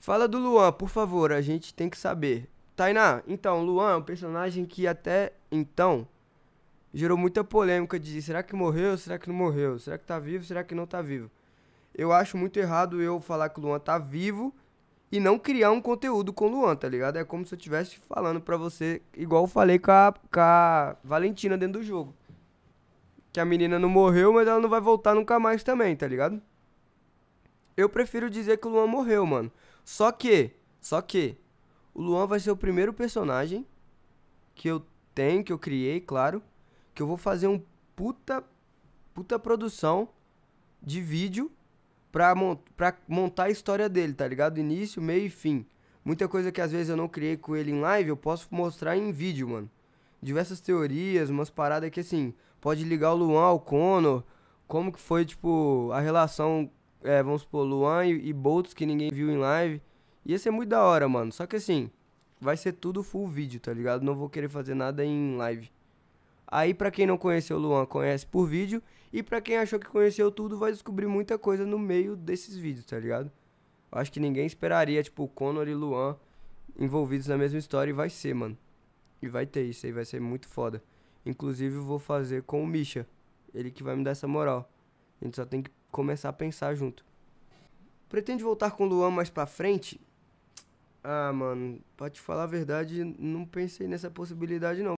Fala do Luan, por favor, a gente tem que saber. Tainá, então, Luan é um personagem que até então gerou muita polêmica de será que morreu, será que não morreu, será que tá vivo, será que não tá vivo. Eu acho muito errado eu falar que o Luan tá vivo e não criar um conteúdo com o Luan, tá ligado? É como se eu estivesse falando pra você, igual eu falei com a, com a Valentina dentro do jogo. Que a menina não morreu, mas ela não vai voltar nunca mais também, tá ligado? Eu prefiro dizer que o Luan morreu, mano. Só que, só que, o Luan vai ser o primeiro personagem que eu tenho, que eu criei, claro, que eu vou fazer um puta, puta produção de vídeo pra, mont, pra montar a história dele, tá ligado? Início, meio e fim. Muita coisa que às vezes eu não criei com ele em live, eu posso mostrar em vídeo, mano. Diversas teorias, umas paradas que assim, pode ligar o Luan ao Conor, como que foi, tipo, a relação é, vamos supor, Luan e, e Boltz que ninguém viu em live. Ia ser muito da hora, mano. Só que assim, vai ser tudo full vídeo, tá ligado? Não vou querer fazer nada em live. Aí, pra quem não conheceu o Luan, conhece por vídeo. E pra quem achou que conheceu tudo, vai descobrir muita coisa no meio desses vídeos, tá ligado? Eu acho que ninguém esperaria, tipo, o Conor e Luan envolvidos na mesma história. E vai ser, mano. E vai ter isso aí, vai ser muito foda. Inclusive, eu vou fazer com o Misha. Ele que vai me dar essa moral. A gente só tem que começar a pensar junto. Pretende voltar com o Luan mais pra frente? Ah, mano, pra te falar a verdade, não pensei nessa possibilidade não.